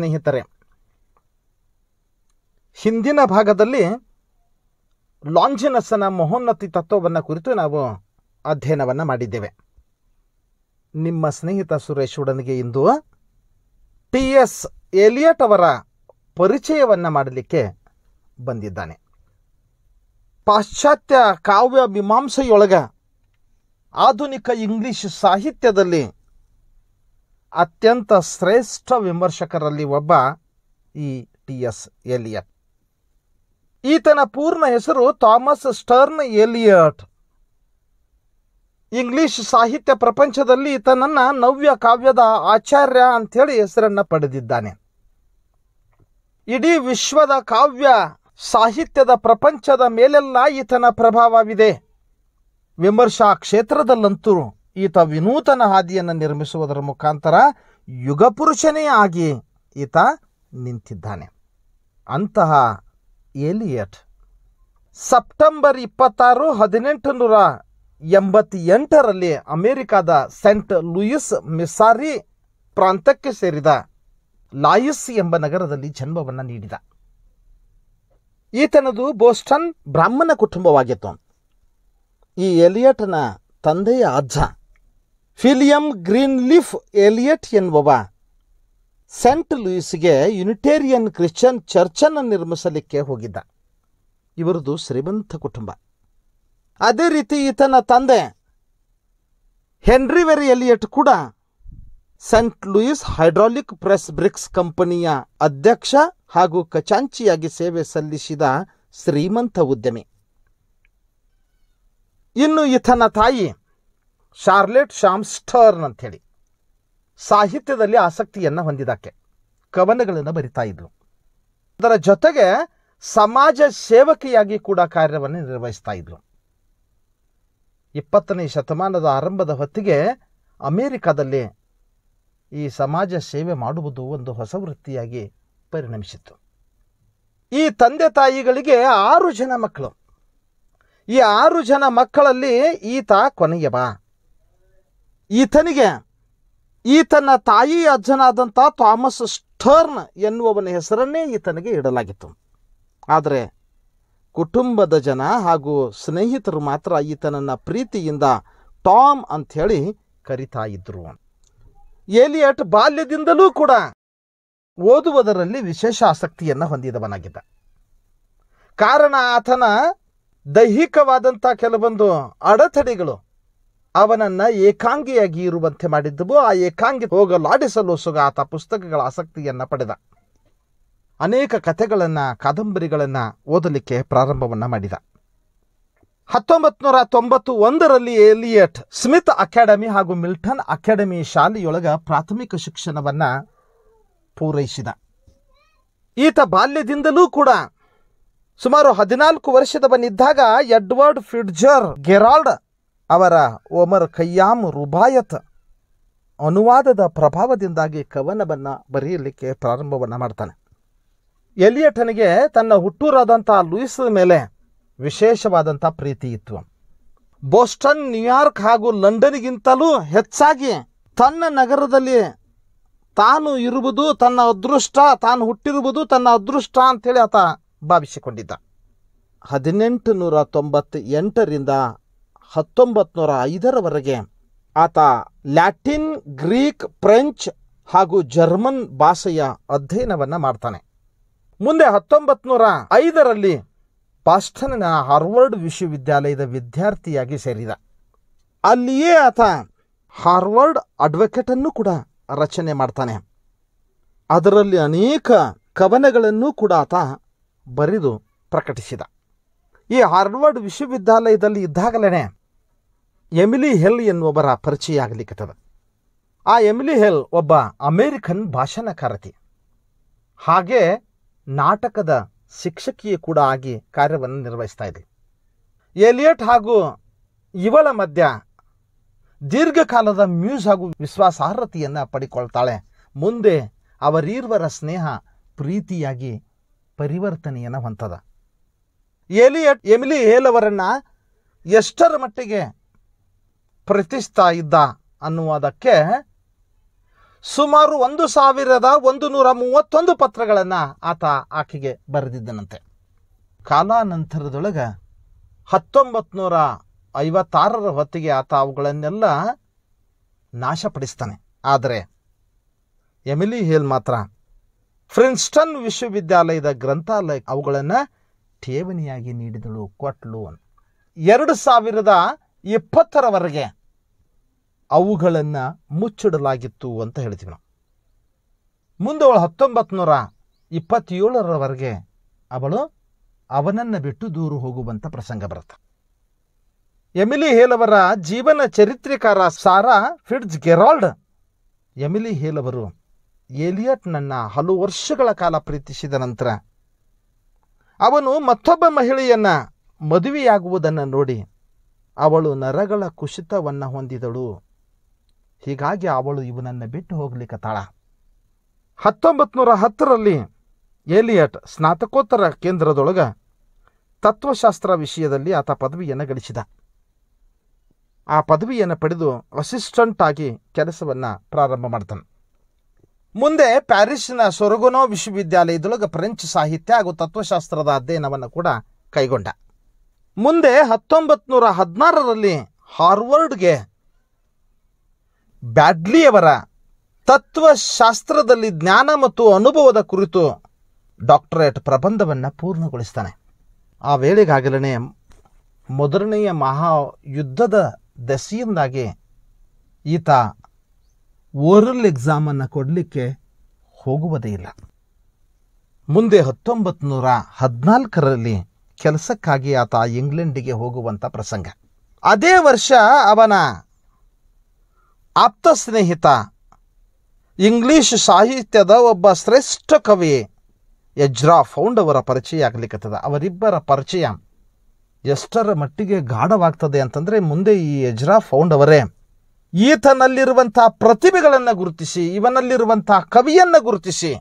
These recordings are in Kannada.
ಸ್ನೇಹಿತರೆ ಹಿಂದಿನ ಭಾಗದಲ್ಲಿ ಲಾಂಜಿನಸ್ಸನ ಮಹೋನ್ನತಿ ತತ್ವವನ್ನು ಕುರಿತು ನಾವು ಅಧ್ಯಯನವನ್ನು ಮಾಡಿದ್ದೇವೆ ನಿಮ್ಮ ಸ್ನೇಹಿತ ಸುರೇಶ್ ಉಡನಿಗೆ ಇಂದು ಟಿ ಎಸ್ ಎಲಿಯಟ್ ಅವರ ಪರಿಚಯವನ್ನು ಮಾಡಲಿಕ್ಕೆ ಬಂದಿದ್ದಾನೆ ಪಾಶ್ಚಾತ್ಯ ಕಾವ್ಯ ಮೀಮಾಂಸೆಯೊಳಗ ಆಧುನಿಕ ಇಂಗ್ಲಿಷ್ ಸಾಹಿತ್ಯದಲ್ಲಿ ಅತ್ಯಂತ ಶ್ರೇಷ್ಠ ವಿಮರ್ಶಕರಲ್ಲಿ ಒಬ್ಬ ಈ ಟಿ ಎಸ್ ಎಲಿಯಟ್ ಈತನ ಪೂರ್ಣ ಹೆಸರು ಥಾಮಸ್ ಸ್ಟರ್ನ್ ಎಲಿಯಟ್ ಇಂಗ್ಲಿಷ್ ಸಾಹಿತ್ಯ ಪ್ರಪಂಚದಲ್ಲಿ ಈತನನ್ನು ನವ್ಯ ಕಾವ್ಯದ ಆಚಾರ್ಯ ಅಂಥೇಳಿ ಹೆಸರನ್ನು ಪಡೆದಿದ್ದಾನೆ ಇಡೀ ವಿಶ್ವದ ಕಾವ್ಯ ಸಾಹಿತ್ಯದ ಪ್ರಪಂಚದ ಮೇಲೆಲ್ಲ ಈತನ ಪ್ರಭಾವವಿದೆ ವಿಮರ್ಶಾ ಕ್ಷೇತ್ರದಲ್ಲಂತೂ ಈತ ವಿನೂತನ ಹಾದಿಯನ್ನು ನಿರ್ಮಿಸುವುದರ ಮುಖಾಂತರ ಯುಗಪುರುಷನೇ ಆಗಿ ಈತ ನಿಂತಿದ್ದಾನೆ ಅಂತಹ ಏಲಿಯಟ್ ಸೆಪ್ಟೆಂಬರ್ ಇಪ್ಪತ್ತಾರು ಹದಿನೆಂಟು ನೂರ ಎಂಬತ್ತೆಂಟರಲ್ಲಿ ಅಮೆರಿಕದ ಸೆಂಟ್ ಲೂಯಿಸ್ ಮಿಸಾರಿ ಪ್ರಾಂತಕ್ಕೆ ಸೇರಿದ ಲಾಯಿಸ್ ಎಂಬ ನಗರದಲ್ಲಿ ಜನ್ಮವನ್ನು ನೀಡಿದ ಈತನದು ಬೋಸ್ಟನ್ ಬ್ರಾಹ್ಮಣ ಕುಟುಂಬವಾಗಿತ್ತು ಈ ಎಲಿಯಟ್ನ ತಂದೆಯ ಅಜ್ಜ ಫಿಲಿಯಂ ಗ್ರೀನ್ಲಿಫ್ ಎಲಿಯಟ್ ಎನ್ನುವವ ಸೆಂಟ್ ಲೂಯಿಸ್ಗೆ ಯುನಿಟೇರಿಯನ್ ಕ್ರಿಶ್ಚಿಯನ್ ಚರ್ಚನ್ನು ನಿರ್ಮಿಸಲಿಕ್ಕೆ ಹೋಗಿದ್ದ ಇವರದು ಶ್ರೀಮಂತ ಕುಟುಂಬ ಅದೇ ರೀತಿ ಈತನ ತಂದೆ ವೆರಿ ಎಲಿಯಟ್ ಕೂಡ Saint Louis hydraulic press bricks ಕಂಪನಿಯ ಅಧ್ಯಕ್ಷ ಹಾಗೂ ಕಚಾಂಚಿಯಾಗಿ ಸೇವೆ ಸಲ್ಲಿಸಿದ ಶ್ರೀಮಂತ ಉದ್ಯಮಿ ಇನ್ನು ಈತನ ತಾಯಿ ಶಾರ್ಲೆಟ್ ಶಾಮ್ಸ್ಟರ್ನ್ ಅಂಥೇಳಿ ಸಾಹಿತ್ಯದಲ್ಲಿ ಆಸಕ್ತಿಯನ್ನು ಹೊಂದಿದಾಕೆ ಕವನಗಳನ್ನು ಬರಿತಾ ಇದ್ರು ಅದರ ಜೊತೆಗೆ ಸಮಾಜ ಸೇವಕಿಯಾಗಿ ಕೂಡ ಕಾರ್ಯವನ್ನು ನಿರ್ವಹಿಸ್ತಾ ಇದ್ರು ಇಪ್ಪತ್ತನೇ ಶತಮಾನದ ಆರಂಭದ ಹೊತ್ತಿಗೆ ಅಮೇರಿಕಾದಲ್ಲಿ ಈ ಸಮಾಜ ಸೇವೆ ಮಾಡುವುದು ಒಂದು ಹೊಸ ವೃತ್ತಿಯಾಗಿ ಪರಿಣಮಿಸಿತ್ತು ಈ ತಂದೆ ತಾಯಿಗಳಿಗೆ ಆರು ಜನ ಮಕ್ಕಳು ಈ ಆರು ಜನ ಮಕ್ಕಳಲ್ಲಿ ಈತ ಕೊನೆಯವಾ ಈತನಿಗೆ ಈತನ ತಾಯಿ ಅಜ್ಜನಾದಂಥ ಥಾಮಸ್ ಸ್ಟರ್ನ್ ಎನ್ನುವವನ ಹೆಸರನ್ನೇ ಈತನಿಗೆ ಇಡಲಾಗಿತ್ತು ಆದರೆ ಕುಟುಂಬದ ಜನ ಹಾಗೂ ಸ್ನೇಹಿತರು ಮಾತ್ರ ಈತನನ್ನು ಪ್ರೀತಿಯಿಂದ ಟಾಮ್ ಅಂಥೇಳಿ ಕರಿತಾ ಇದ್ದರು ಏಲಿಯಟ್ ಬಾಲ್ಯದಿಂದಲೂ ಕೂಡ ಓದುವುದರಲ್ಲಿ ವಿಶೇಷ ಆಸಕ್ತಿಯನ್ನು ಹೊಂದಿದವನಾಗಿದ್ದ ಕಾರಣ ಆತನ ದೈಹಿಕವಾದಂಥ ಕೆಲವೊಂದು ಅಡೆತಡೆಗಳು ಅವನನ್ನ ಏಕಾಂಗಿಯಾಗಿ ಇರುವಂತೆ ಮಾಡಿದ್ದವು ಆ ಏಕಾಂಗಿ ಹೋಗಲಾಡಿಸಲು ಸುಗಾತ ಪುಸ್ತಕಗಳ ಆಸಕ್ತಿಯನ್ನ ಪಡೆದ ಅನೇಕ ಕಥೆಗಳನ್ನ ಕಾದಂಬರಿಗಳನ್ನ ಓದಲಿಕ್ಕೆ ಪ್ರಾರಂಭವನ್ನ ಮಾಡಿದ ಹತ್ತೊಂಬತ್ತು ನೂರ ತೊಂಬತ್ತು ಒಂದರಲ್ಲಿ ಎಲಿಯಟ್ ಸ್ಮಿತ್ ಅಕಾಡೆಮಿ ಹಾಗೂ ಮಿಲ್ಟನ್ ಅಕಾಡೆಮಿ ಶಾಲೆಯೊಳಗ ಪ್ರಾಥಮಿಕ ಶಿಕ್ಷಣವನ್ನ ಪೂರೈಸಿದ ಈತ ಬಾಲ್ಯದಿಂದಲೂ ಕೂಡ ಸುಮಾರು ಹದಿನಾಲ್ಕು ವರ್ಷದವನಿದ್ದಾಗ ಎಡ್ವರ್ಡ್ ಫಿಡ್ಜರ್ ಗೆರಾಲ್ಡ್ ಅವರ ಒಮರ್ ಖಯ್ಯಾಮ್ ರುಬಾಯತ್ ಅನುವಾದದ ಪ್ರಭಾವದಿಂದಾಗಿ ಕವನವನ್ನು ಬರೆಯಲಿಕ್ಕೆ ಪ್ರಾರಂಭವನ್ನು ಮಾಡ್ತಾನೆ ಎಲಿಯಟನಿಗೆ ತನ್ನ ಹುಟ್ಟೂರಾದಂಥ ಲೂಯಿಸ್ ಮೇಲೆ ವಿಶೇಷವಾದಂಥ ಪ್ರೀತಿ ಇತ್ತು ಬೋಸ್ಟನ್ ನ್ಯೂಯಾರ್ಕ್ ಹಾಗೂ ಲಂಡನ್ಗಿಂತಲೂ ಹೆಚ್ಚಾಗಿ ತನ್ನ ನಗರದಲ್ಲಿ ತಾನು ಇರುವುದು ತನ್ನ ಅದೃಷ್ಟ ತಾನು ಹುಟ್ಟಿರುವುದು ತನ್ನ ಅದೃಷ್ಟ ಅಂತೇಳಿ ಆತ ಭಾವಿಸಿಕೊಂಡಿದ್ದ ಹದಿನೆಂಟು ನೂರ ತೊಂಬತ್ತ ಎಂಟರಿಂದ ಹತ್ತೊಂಬತ್ತು ನೂರ ಐದರವರೆಗೆ ಆತ ಲ್ಯಾಟಿನ್ ಗ್ರೀಕ್ ಫ್ರೆಂಚ್ ಹಾಗೂ ಜರ್ಮನ್ ಭಾಷೆಯ ಅಧ್ಯಯನವನ್ನು ಮಾಡ್ತಾನೆ ಮುಂದೆ ಹತ್ತೊಂಬತ್ತು ನೂರ ಐದರಲ್ಲಿ ಪಾಸ್ಟನ್ನ ಹಾರ್ವರ್ಡ್ ವಿಶ್ವವಿದ್ಯಾಲಯದ ವಿದ್ಯಾರ್ಥಿಯಾಗಿ ಸೇರಿದ ಅಲ್ಲಿಯೇ ಆತ ಹಾರ್ವರ್ಡ್ ಅಡ್ವೊಕೇಟನ್ನು ಕೂಡ ರಚನೆ ಮಾಡ್ತಾನೆ ಅದರಲ್ಲಿ ಅನೇಕ ಕವನಗಳನ್ನು ಕೂಡ ಆತ ಬರೆದು ಪ್ರಕಟಿಸಿದ ಈ ಹಾರ್ವರ್ಡ್ ವಿಶ್ವವಿದ್ಯಾಲಯದಲ್ಲಿ ಇದ್ದಾಗಲೇ ಎಮಿಲಿ ಹೆಲ್ ಎನ್ನುವರ ಪರಿಚಯ ಆಗಲಿಕ್ಕತ್ತದ ಆ ಎಮಿಲಿ ಹೆಲ್ ಒಬ್ಬ ಅಮೇರಿಕನ್ ಭಾಷಣಕಾರತಿ ಹಾಗೆ ನಾಟಕದ ಶಿಕ್ಷಕಿಯ ಕೂಡ ಆಗಿ ಕಾರ್ಯವನ್ನು ನಿರ್ವಹಿಸ್ತಾ ಇದೆ ಎಲಿಯಟ್ ಹಾಗೂ ಇವಳ ಮಧ್ಯ ದೀರ್ಘಕಾಲದ ಮ್ಯೂಸ್ ಹಾಗೂ ವಿಶ್ವಾಸಾರ್ಹತೆಯನ್ನು ಪಡಿಕೊಳ್ತಾಳೆ ಮುಂದೆ ಅವರೀರ್ವರ ಸ್ನೇಹ ಪ್ರೀತಿಯಾಗಿ ಪರಿವರ್ತನೆಯನ್ನು ಹೊಂತದ ಎಲಿಯಟ್ ಎಮಿಲಿ ಹೇಲ್ ಅವರನ್ನು ಎಷ್ಟರ ಮಟ್ಟಿಗೆ ಪ್ರತಿಷ್ಠಾ ಇದ್ದ ಅನ್ನುವುದಕ್ಕೆ ಸುಮಾರು ಒಂದು ಸಾವಿರದ ಒಂದು ನೂರ ಮೂವತ್ತೊಂದು ಪತ್ರಗಳನ್ನು ಆತ ಆಕೆಗೆ ಬರೆದಿದ್ದನಂತೆ ಕಾಲಾನಂತರದೊಳಗೆ ಹತ್ತೊಂಬತ್ತು ನೂರ ಐವತ್ತಾರರ ಹೊತ್ತಿಗೆ ಆತ ಅವುಗಳನ್ನೆಲ್ಲ ನಾಶಪಡಿಸ್ತಾನೆ ಆದರೆ ಎಮಿಲಿ ಹೇಲ್ ಮಾತ್ರ ಫ್ರಿನ್ಸ್ಟನ್ ವಿಶ್ವವಿದ್ಯಾಲಯದ ಗ್ರಂಥಾಲಯ ಅವುಗಳನ್ನು ಠೇವಣಿಯಾಗಿ ನೀಡಿದಳು ಕೊಟ್ಲು ಎರಡು ಸಾವಿರದ ಇಪ್ಪತ್ತರವರೆಗೆ ಅವುಗಳನ್ನು ಮುಚ್ಚಿಡಲಾಗಿತ್ತು ಅಂತ ಹೇಳ್ತೀವಿ ನಾವು ಮುಂದೆ ಅವಳು ಹತ್ತೊಂಬತ್ತು ನೂರ ಇಪ್ಪತ್ತೇಳರವರೆಗೆ ಅವಳು ಅವನನ್ನು ಬಿಟ್ಟು ದೂರು ಹೋಗುವಂಥ ಪ್ರಸಂಗ ಬರುತ್ತೆ ಎಮಿಲಿ ಹೇಲ್ ಅವರ ಜೀವನ ಚರಿತ್ರೆಕಾರ ಸಾರಾ ಫಿಡ್ಜ್ ಗೆರಾಲ್ಡ್ ಎಮಿಲಿ ಹೇಲ್ ಅವರು ಏಲಿಯಟ್ನನ್ನು ಹಲವು ವರ್ಷಗಳ ಕಾಲ ಪ್ರೀತಿಸಿದ ನಂತರ ಅವನು ಮತ್ತೊಬ್ಬ ಮಹಿಳೆಯನ್ನು ಮದುವೆಯಾಗುವುದನ್ನು ನೋಡಿ ಅವಳು ನರಗಳ ಕುಸಿತವನ್ನು ಹೊಂದಿದಳು ಹೀಗಾಗಿ ಅವಳು ಇವನನ್ನು ಬಿಟ್ಟು ತಾಳ ಹತ್ತೊಂಬತ್ತು ನೂರ ಹತ್ತರಲ್ಲಿ ಏಲಿಯಟ್ ಸ್ನಾತಕೋತ್ತರ ಕೇಂದ್ರದೊಳಗೆ ತತ್ವಶಾಸ್ತ್ರ ವಿಷಯದಲ್ಲಿ ಆತ ಪದವಿಯನ್ನು ಗಳಿಸಿದ ಆ ಪದವಿಯನ್ನು ಪಡೆದು ಅಸಿಸ್ಟೆಂಟ್ ಆಗಿ ಕೆಲಸವನ್ನು ಪ್ರಾರಂಭ ಮಾಡ್ತಾನೆ ಮುಂದೆ ಪ್ಯಾರಿಸ್ನ ಸೊರಗೊನೋ ವಿಶ್ವವಿದ್ಯಾಲಯದೊಳಗೆ ಫ್ರೆಂಚ್ ಸಾಹಿತ್ಯ ಹಾಗೂ ತತ್ವಶಾಸ್ತ್ರದ ಅಧ್ಯಯನವನ್ನು ಕೂಡ ಕೈಗೊಂಡ ಮುಂದೆ ಹತ್ತೊಂಬತ್ತು ನೂರ ಹದಿನಾರರಲ್ಲಿ ಹಾರ್ವರ್ಡ್ಗೆ ಬ್ಯಾಡ್ಲಿಯವರ ತತ್ವಶಾಸ್ತ್ರದಲ್ಲಿ ಜ್ಞಾನ ಮತ್ತು ಅನುಭವದ ಕುರಿತು ಡಾಕ್ಟರೇಟ್ ಪ್ರಬಂಧವನ್ನು ಪೂರ್ಣಗೊಳಿಸ್ತಾನೆ ಆ ವೇಳೆಗಾಗಲೇ ಮೊದಲನೆಯ ಮಹಾಯುದ್ಧದ ದೆಸೆಯಿಂದಾಗಿ ಈತ ಓರಲ್ ಎಕ್ಸಾಮನ್ನು ಕೊಡಲಿಕ್ಕೆ ಹೋಗುವುದೇ ಇಲ್ಲ ಮುಂದೆ ಹತ್ತೊಂಬತ್ತು ನೂರ ಹದಿನಾಲ್ಕರಲ್ಲಿ ಕೆಲಸಕ್ಕಾಗಿ ಆತ ಇಂಗ್ಲೆಂಡಿಗೆ ಹೋಗುವಂಥ ಪ್ರಸಂಗ ಅದೇ ವರ್ಷ ಅವನ ಆಪ್ತ ಸ್ನೇಹಿತ ಇಂಗ್ಲೀಷ್ ಸಾಹಿತ್ಯದ ಒಬ್ಬ ಶ್ರೇಷ್ಠ ಕವಿ ಯಜ್ರಾ ಫೌಂಡ್ ಅವರ ಪರಿಚಯ ಆಗಲಿಕ್ಕದ ಅವರಿಬ್ಬರ ಪರಿಚಯ ಎಷ್ಟರ ಮಟ್ಟಿಗೆ ಗಾಢವಾಗ್ತದೆ ಅಂತಂದರೆ ಮುಂದೆ ಈ ಯಜ್ರಾ ಫೌಂಡ್ ಅವರೇ ಈತನಲ್ಲಿರುವಂಥ ಪ್ರತಿಭೆಗಳನ್ನು ಗುರುತಿಸಿ ಇವನಲ್ಲಿರುವಂಥ ಕವಿಯನ್ನು ಗುರುತಿಸಿ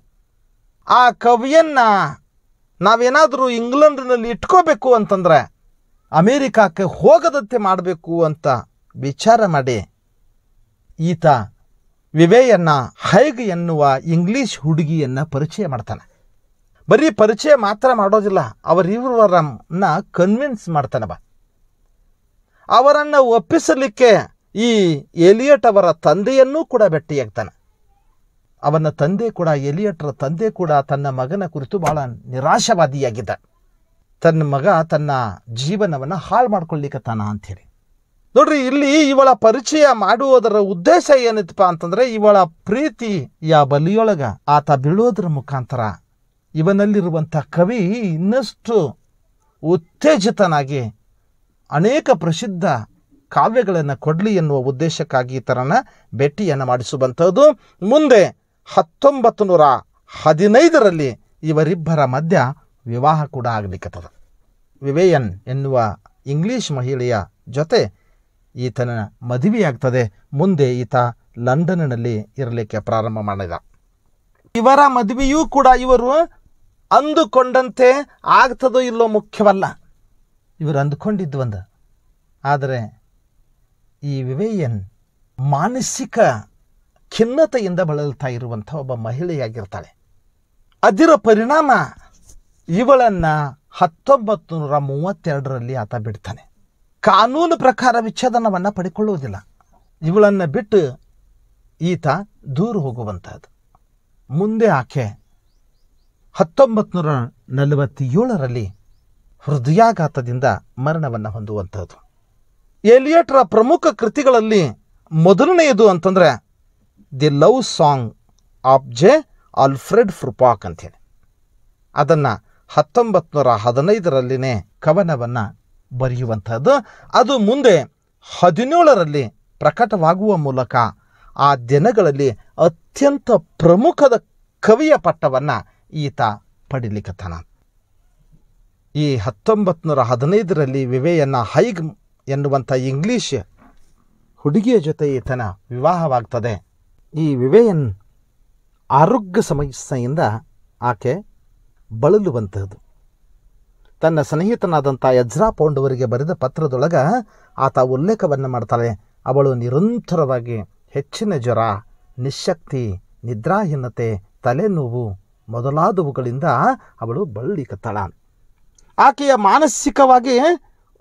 ಆ ಕವಿಯನ್ನು ನಾವೇನಾದರೂ ಇಂಗ್ಲೆಂಡ್ನಲ್ಲಿ ಇಟ್ಕೋಬೇಕು ಅಂತಂದರೆ ಅಮೇರಿಕಾಕ್ಕೆ ಹೋಗದಂತೆ ಮಾಡಬೇಕು ಅಂತ ವಿಚಾರ ಮಾಡಿ ಈತ ವಿವೆಯನ್ನು ಹೈಗ್ ಎನ್ನುವ ಇಂಗ್ಲೀಷ್ ಹುಡುಗಿಯನ್ನು ಪರಿಚಯ ಮಾಡ್ತಾನೆ ಬರೀ ಪರಿಚಯ ಮಾತ್ರ ಮಾಡೋದಿಲ್ಲ ಅವರಿವರನ್ನ ಕನ್ವಿನ್ಸ್ ಮಾಡ್ತಾನೆ ಬಾ ಅವರನ್ನು ಒಪ್ಪಿಸಲಿಕ್ಕೆ ಈ ಎಲಿಯಟ್ ಅವರ ತಂದೆಯನ್ನೂ ಕೂಡ ಭೇಟಿಯಾಗ್ತಾನೆ ಅವನ ತಂದೆ ಕೂಡ ಎಲಿಯಟ್ರ ತಂದೆ ಕೂಡ ತನ್ನ ಮಗನ ಕುರಿತು ಬಹಳ ನಿರಾಶವಾದಿಯಾಗಿದ್ದ ತನ್ನ ಮಗ ತನ್ನ ಜೀವನವನ್ನು ಹಾಳು ಮಾಡ್ಕೊಳ್ಲಿಕ್ಕತ್ತಾನ ಅಂಥೇಳಿ ನೋಡ್ರಿ ಇಲ್ಲಿ ಇವಳ ಪರಿಚಯ ಮಾಡುವುದರ ಉದ್ದೇಶ ಏನಿತ್ತಪ್ಪ ಅಂತಂದ್ರೆ ಇವಳ ಪ್ರೀತಿಯ ಬಲಿಯೊಳಗ ಆತ ಬೀಳೋದ್ರ ಮುಖಾಂತರ ಇವನಲ್ಲಿರುವಂಥ ಕವಿ ಇನ್ನಷ್ಟು ಉತ್ತೇಜಿತನಾಗಿ ಅನೇಕ ಪ್ರಸಿದ್ಧ ಕಾವ್ಯಗಳನ್ನು ಕೊಡಲಿ ಎನ್ನುವ ಉದ್ದೇಶಕ್ಕಾಗಿ ಈ ಥರನ ಭೇಟಿಯನ್ನು ಮಾಡಿಸುವಂಥದ್ದು ಮುಂದೆ ಹತ್ತೊಂಬತ್ತು ನೂರ ಹದಿನೈದರಲ್ಲಿ ಇವರಿಬ್ಬರ ಮಧ್ಯ ವಿವಾಹ ಕೂಡ ಆಗಲಿಕ್ಕತ್ತದ ವಿವೇಯನ್ ಎನ್ನುವ ಇಂಗ್ಲಿಷ್ ಮಹಿಳೆಯ ಜೊತೆ ಈತನ ಮದುವೆಯಾಗ್ತದೆ ಮುಂದೆ ಈತ ಲಂಡನ್ನಲ್ಲಿ ಇರಲಿಕ್ಕೆ ಪ್ರಾರಂಭ ಮಾಡಿದ ಇವರ ಮದುವೆಯೂ ಕೂಡ ಇವರು ಅಂದುಕೊಂಡಂತೆ ಆಗ್ತದೋ ಇಲ್ಲೋ ಮುಖ್ಯವಲ್ಲ ಇವರು ಅಂದುಕೊಂಡಿದ್ದು ಒಂದು ಆದರೆ ಈ ವಿವೇಯನ್ ಮಾನಸಿಕ ಖಿನ್ನತೆಯಿಂದ ಬಳಲ್ತಾ ಇರುವಂಥ ಒಬ್ಬ ಮಹಿಳೆಯಾಗಿರ್ತಾಳೆ ಅದಿರ ಪರಿಣಾಮ ಇವಳನ್ನು ಹತ್ತೊಂಬತ್ತು ನೂರ ಮೂವತ್ತೆರಡರಲ್ಲಿ ಆತ ಬಿಡ್ತಾನೆ ಕಾನೂನು ಪ್ರಕಾರ ವಿಚ್ಛೇದನವನ್ನು ಪಡೆಕೊಳ್ಳುವುದಿಲ್ಲ ಇವಳನ್ನು ಬಿಟ್ಟು ಈತ ದೂರ ಹೋಗುವಂಥದ್ದು ಮುಂದೆ ಆಕೆ ಹತ್ತೊಂಬತ್ತು ನೂರ ನಲವತ್ತೇಳರಲ್ಲಿ ಹೃದಯಾಘಾತದಿಂದ ಮರಣವನ್ನು ಹೊಂದುವಂಥದ್ದು ಎಲಿಯಟ್ರ ಪ್ರಮುಖ ಕೃತಿಗಳಲ್ಲಿ ಮೊದಲನೆಯದು ಅಂತಂದರೆ the love song of J Alfred Prufrock ಅಂತೇಳಿ ಅದನ್ನು ಹತ್ತೊಂಬತ್ತು ನೂರ ಹದಿನೈದರಲ್ಲಿನೇ ಕವನವನ್ನು ಬರೆಯುವಂಥದ್ದು ಅದು ಮುಂದೆ ಹದಿನೇಳರಲ್ಲಿ ಪ್ರಕಟವಾಗುವ ಮೂಲಕ ಆ ದಿನಗಳಲ್ಲಿ ಅತ್ಯಂತ ಪ್ರಮುಖದ ಕವಿಯ ಪಟ್ಟವನ್ನು ಈತ ಪಡಿಲಿಕ್ಕತ್ತಾನ ಈ ಹತ್ತೊಂಬತ್ತು ನೂರ ಹದಿನೈದರಲ್ಲಿ ವಿವೇಯನ್ನ ಹೈಗ್ ಎನ್ನುವಂಥ ಇಂಗ್ಲೀಷ್ ಹುಡುಗಿಯ ಜೊತೆ ಈತನ ವಿವಾಹವಾಗ್ತದೆ ಈ ವಿವೆಯನ್ ಆರೋಗ್ಯ ಸಮಸ್ಯೆಯಿಂದ ಆಕೆ ಬಳಲುವಂಥದ್ದು ತನ್ನ ಸ್ನೇಹಿತನಾದಂಥ ಯಜ್ರಾ ಪೌಂಡವರಿಗೆ ಬರೆದ ಪತ್ರದೊಳಗೆ ಆತ ಉಲ್ಲೇಖವನ್ನು ಮಾಡ್ತಾಳೆ ಅವಳು ನಿರಂತರವಾಗಿ ಹೆಚ್ಚಿನ ಜ್ವರ ನಿಶಕ್ತಿ ನಿದ್ರಾಹೀನತೆ ತಲೆನೋವು ಮೊದಲಾದವುಗಳಿಂದ ಅವಳು ಬಳ್ಳಿಕತ್ತಾಳ ಆಕೆಯ ಮಾನಸಿಕವಾಗಿ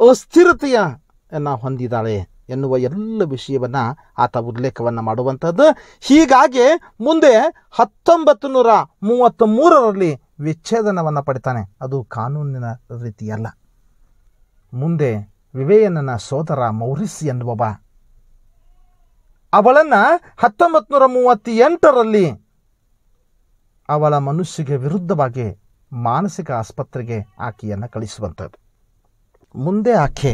ಅಸ್ಥಿರತೆಯನ್ನು ಹೊಂದಿದ್ದಾಳೆ ಎನ್ನುವ ಎಲ್ಲ ವಿಷಯವನ್ನು ಆತ ಉಲ್ಲೇಖವನ್ನು ಮಾಡುವಂಥದ್ದು ಹೀಗಾಗಿ ಮುಂದೆ ಹತ್ತೊಂಬತ್ತು ನೂರ ಮೂವತ್ತ ಮೂರರಲ್ಲಿ ವಿಚ್ಛೇದನವನ್ನು ಪಡಿತಾನೆ ಅದು ಕಾನೂನಿನ ರೀತಿಯಲ್ಲ ಮುಂದೆ ವಿವೇಯನನ ಸೋದರ ಮೌರಿಸ್ ಎನ್ನುವ ಅವಳನ್ನು ಹತ್ತೊಂಬತ್ತು ನೂರ ಮೂವತ್ತ ಎಂಟರಲ್ಲಿ ಅವಳ ಮನುಷ್ಯಗೆ ವಿರುದ್ಧವಾಗಿ ಮಾನಸಿಕ ಆಸ್ಪತ್ರೆಗೆ ಆಕೆಯನ್ನು ಕಳಿಸುವಂಥದ್ದು ಮುಂದೆ ಆಕೆ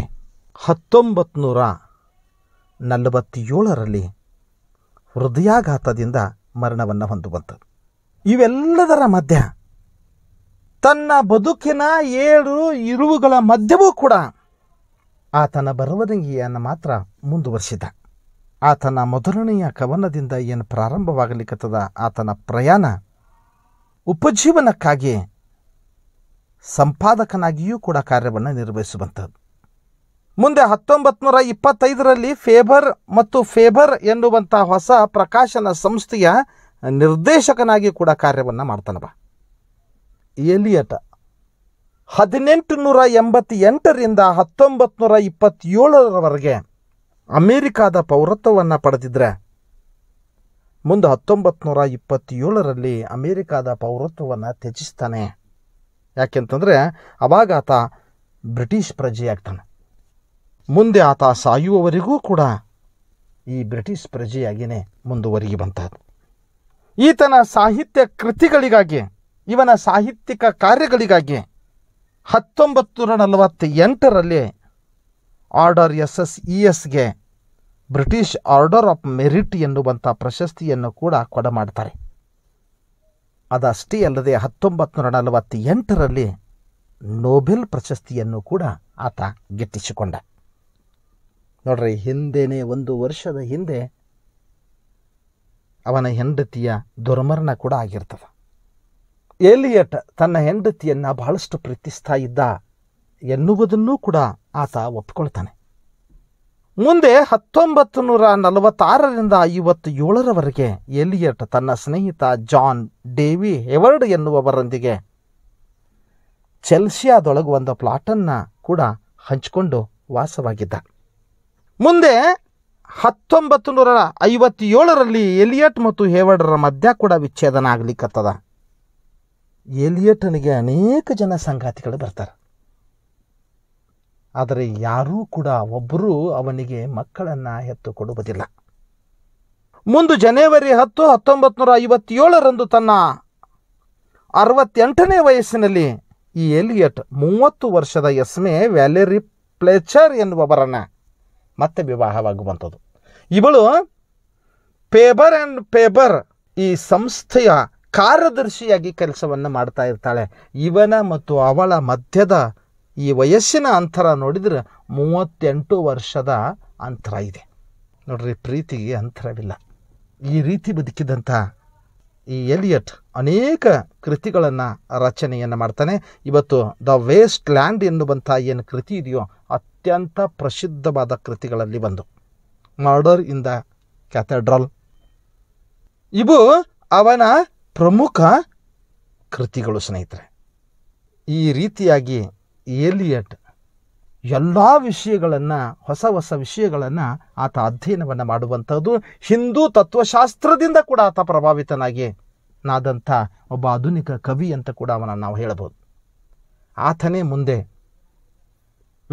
ಹತ್ತೊಂಬತ್ತು ನೂರ ನಲವತ್ತೇಳರಲ್ಲಿ ಹೃದಯಾಘಾತದಿಂದ ಮರಣವನ್ನು ಹೊಂದುವಂಥದ್ದು ಇವೆಲ್ಲದರ ಮಧ್ಯ ತನ್ನ ಬದುಕಿನ ಏಳು ಇರುವುಗಳ ಮಧ್ಯವೂ ಕೂಡ ಆತನ ಬರವಣಿಗೆಯನ್ನು ಮಾತ್ರ ಮುಂದುವರಿಸಿದ ಆತನ ಮೊದಲನೆಯ ಕವನದಿಂದ ಏನು ಪ್ರಾರಂಭವಾಗಲಿಕ್ಕದ ಆತನ ಪ್ರಯಾಣ ಉಪಜೀವನಕ್ಕಾಗಿ ಸಂಪಾದಕನಾಗಿಯೂ ಕೂಡ ಕಾರ್ಯವನ್ನು ನಿರ್ವಹಿಸುವಂಥದ್ದು ಮುಂದೆ ಹತ್ತೊಂಬತ್ತು ನೂರ ಇಪ್ಪತ್ತೈದರಲ್ಲಿ ಫೇಬರ್ ಮತ್ತು ಫೇಬರ್ ಎನ್ನುವಂಥ ಹೊಸ ಪ್ರಕಾಶನ ಸಂಸ್ಥೆಯ ನಿರ್ದೇಶಕನಾಗಿ ಕೂಡ ಕಾರ್ಯವನ್ನು ಮಾಡ್ತಾನವ ಎಲಿಯಟ ಹದಿನೆಂಟು ನೂರ ಎಂಬತ್ತೆಂಟರಿಂದ ಹತ್ತೊಂಬತ್ತು ನೂರ ಇಪ್ಪತ್ತೇಳರವರೆಗೆ ಅಮೇರಿಕಾದ ಪೌರತ್ವವನ್ನು ಪಡೆದಿದ್ರೆ ಮುಂದೆ ಹತ್ತೊಂಬತ್ತು ನೂರ ಇಪ್ಪತ್ತೇಳರಲ್ಲಿ ಅಮೇರಿಕಾದ ಪೌರತ್ವವನ್ನು ತ್ಯಜಿಸ್ತಾನೆ ಯಾಕೆಂತಂದರೆ ಅವಾಗ ಆತ ಬ್ರಿಟಿಷ್ ಪ್ರಜೆಯಾಗ್ತಾನೆ ಮುಂದೆ ಆತ ಸಾಯುವವರೆಗೂ ಕೂಡ ಈ ಬ್ರಿಟಿಷ್ ಪ್ರಜೆಯಾಗಿಯೇ ಮುಂದುವರಿಗಿ ಈತನ ಸಾಹಿತ್ಯ ಕೃತಿಗಳಿಗಾಗಿ ಇವನ ಸಾಹಿತ್ಯಿಕ ಕಾರ್ಯಗಳಿಗಾಗಿ ಹತ್ತೊಂಬತ್ತು ನೂರ ನಲವತ್ತ ಎಂಟರಲ್ಲಿ ಆರ್ಡರ್ ಎಸ್ ಎಸ್ ಇ ಎಸ್ಗೆ ಬ್ರಿಟಿಷ್ ಆರ್ಡರ್ ಆಫ್ ಮೆರಿಟ್ ಎನ್ನುವಂಥ ಪ್ರಶಸ್ತಿಯನ್ನು ಕೂಡ ಕೊಡಮಾಡ್ತಾರೆ ಅದಷ್ಟೇ ಅಲ್ಲದೆ ಹತ್ತೊಂಬತ್ತು ನೂರ ನಲವತ್ತ ಎಂಟರಲ್ಲಿ ನೋಬೆಲ್ ಪ್ರಶಸ್ತಿಯನ್ನು ಕೂಡ ಆತ ಗಿಟ್ಟಿಸಿಕೊಂಡ ನೋಡ್ರಿ ಹಿಂದೇನೆ ಒಂದು ವರ್ಷದ ಹಿಂದೆ ಅವನ ಹೆಂಡತಿಯ ದುರ್ಮರಣ ಕೂಡ ಆಗಿರ್ತದೆ ಏಲಿಯಟ್ ತನ್ನ ಹೆಂಡತಿಯನ್ನು ಬಹಳಷ್ಟು ಪ್ರೀತಿಸ್ತಾ ಇದ್ದ ಎನ್ನುವುದನ್ನೂ ಕೂಡ ಆತ ಒಪ್ಪಿಕೊಳ್ತಾನೆ ಮುಂದೆ ಹತ್ತೊಂಬತ್ತು ನೂರ ನಲವತ್ತಾರರಿಂದ ಏಳರವರೆಗೆ ಎಲಿಯಟ್ ತನ್ನ ಸ್ನೇಹಿತ ಜಾನ್ ಡೇವಿ ಹೆವರ್ಡ್ ಎನ್ನುವವರೊಂದಿಗೆ ಚೆಲ್ಸಿಯಾದೊಳಗೆ ಒಂದು ಪ್ಲಾಟನ್ನು ಕೂಡ ಹಂಚಿಕೊಂಡು ವಾಸವಾಗಿದ್ದ ಮುಂದೆ ಹತ್ತೊಂಬತ್ತು ನೂರ ಐವತ್ತೇಳರಲ್ಲಿ ಎಲಿಯಟ್ ಮತ್ತು ಹೇವರ್ಡರ ಮಧ್ಯ ಕೂಡ ವಿಚ್ಛೇದನ ಆಗ್ಲಿಕ್ಕತ್ತದ ಎಲಿಯಟನಿಗೆ ಅನೇಕ ಜನ ಸಂಗಾತಿಗಳು ಬರ್ತಾರೆ ಆದರೆ ಯಾರೂ ಕೂಡ ಒಬ್ಬರು ಅವನಿಗೆ ಮಕ್ಕಳನ್ನು ಎತ್ತು ಕೊಡುವುದಿಲ್ಲ ಮುಂದೆ ಜನವರಿ ಹತ್ತು ಹತ್ತೊಂಬತ್ತು ನೂರ ಐವತ್ತೇಳರಂದು ತನ್ನ ಅರವತ್ತೆಂಟನೇ ವಯಸ್ಸಿನಲ್ಲಿ ಈ ಎಲಿಯಟ್ ಮೂವತ್ತು ವರ್ಷದ ಎಸ್ಮೆ ವ್ಯಾಲೆರಿ ಪ್ಲೇಚರ್ ಎನ್ನುವವರನ್ನು ಮತ್ತೆ ವಿವಾಹವಾಗುವಂಥದ್ದು ಇವಳು ಪೇಬರ್ ಆ್ಯಂಡ್ ಪೇಬರ್ ಈ ಸಂಸ್ಥೆಯ ಕಾರ್ಯದರ್ಶಿಯಾಗಿ ಕೆಲಸವನ್ನು ಮಾಡ್ತಾ ಇರ್ತಾಳೆ ಇವನ ಮತ್ತು ಅವಳ ಮಧ್ಯದ ಈ ವಯಸ್ಸಿನ ಅಂತರ ನೋಡಿದರೆ ಮೂವತ್ತೆಂಟು ವರ್ಷದ ಅಂತರ ಇದೆ ನೋಡ್ರಿ ಪ್ರೀತಿಗೆ ಅಂತರವಿಲ್ಲ ಈ ರೀತಿ ಬದುಕಿದಂಥ ಈ ಎಲಿಯಟ್ ಅನೇಕ ಕೃತಿಗಳನ್ನು ರಚನೆಯನ್ನು ಮಾಡ್ತಾನೆ ಇವತ್ತು ದ ವೇಸ್ಟ್ ಲ್ಯಾಂಡ್ ಎನ್ನುವಂಥ ಏನು ಕೃತಿ ಇದೆಯೋ ಅತ್ಯಂತ ಪ್ರಸಿದ್ಧವಾದ ಕೃತಿಗಳಲ್ಲಿ ಒಂದು ಮರ್ಡರ್ ಇನ್ ದ ಕ್ಯಾಥೆಡ್ರಲ್ ಇವು ಅವನ ಪ್ರಮುಖ ಕೃತಿಗಳು ಸ್ನೇಹಿತರೆ ಈ ರೀತಿಯಾಗಿ ಏಲಿಯಟ್ ಎಲ್ಲ ವಿಷಯಗಳನ್ನು ಹೊಸ ಹೊಸ ವಿಷಯಗಳನ್ನು ಆತ ಅಧ್ಯಯನವನ್ನು ಮಾಡುವಂಥದ್ದು ಹಿಂದೂ ತತ್ವಶಾಸ್ತ್ರದಿಂದ ಕೂಡ ಆತ ಪ್ರಭಾವಿತನಾಗಿ ನಾದಂಥ ಒಬ್ಬ ಆಧುನಿಕ ಕವಿ ಅಂತ ಕೂಡ ಅವನನ್ನು ನಾವು ಹೇಳಬಹುದು ಆತನೇ ಮುಂದೆ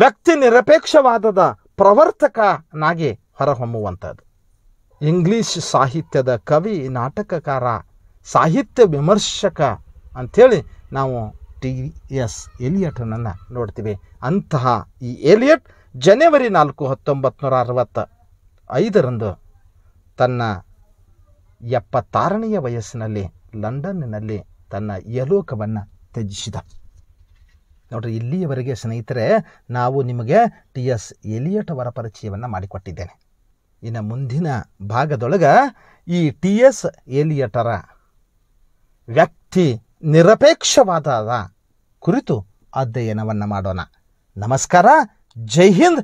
ವ್ಯಕ್ತಿ ನಿರಪೇಕ್ಷವಾದದ ಪ್ರವರ್ತಕನಾಗಿ ಹೊರಹೊಮ್ಮುವಂಥದ್ದು ಇಂಗ್ಲೀಷ್ ಸಾಹಿತ್ಯದ ಕವಿ ನಾಟಕಕಾರ ಸಾಹಿತ್ಯ ವಿಮರ್ಶಕ ಅಂಥೇಳಿ ನಾವು ಟಿ ಎಸ್ ಎಲಿಯಟನನ್ನು ನೋಡ್ತೀವಿ ಅಂತಹ ಈ ಎಲಿಯಟ್ ಜನವರಿ ನಾಲ್ಕು ಹತ್ತೊಂಬತ್ತು ನೂರ ಅರವತ್ತ ಐದರಂದು ತನ್ನ ಎಪ್ಪತ್ತಾರನೆಯ ವಯಸ್ಸಿನಲ್ಲಿ ಲಂಡನ್ನಿನಲ್ಲಿ ತನ್ನ ಯಲೋಕವನ್ನು ತ್ಯಜಿಸಿದ ನೋಡ್ರಿ ಇಲ್ಲಿಯವರೆಗೆ ಸ್ನೇಹಿತರೆ ನಾವು ನಿಮಗೆ ಟಿ ಎಸ್ ಎಲಿಯಟ್ ಅವರ ಪರಿಚಯವನ್ನು ಮಾಡಿಕೊಟ್ಟಿದ್ದೇನೆ ಇನ್ನು ಮುಂದಿನ ಭಾಗದೊಳಗೆ ಈ ಟಿ ಎಸ್ ಎಲಿಯಟರ ವ್ಯಕ್ತಿ ನಿರಪೇಕ್ಷವಾದ ಕುರಿತು ಅಧ್ಯಯನವನ್ನು ಮಾಡೋಣ ನಮಸ್ಕಾರ ಜೈ ಹಿಂದ್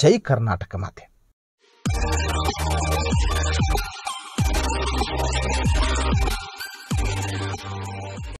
ಜೈ ಕರ್ನಾಟಕ ಮಾತೆ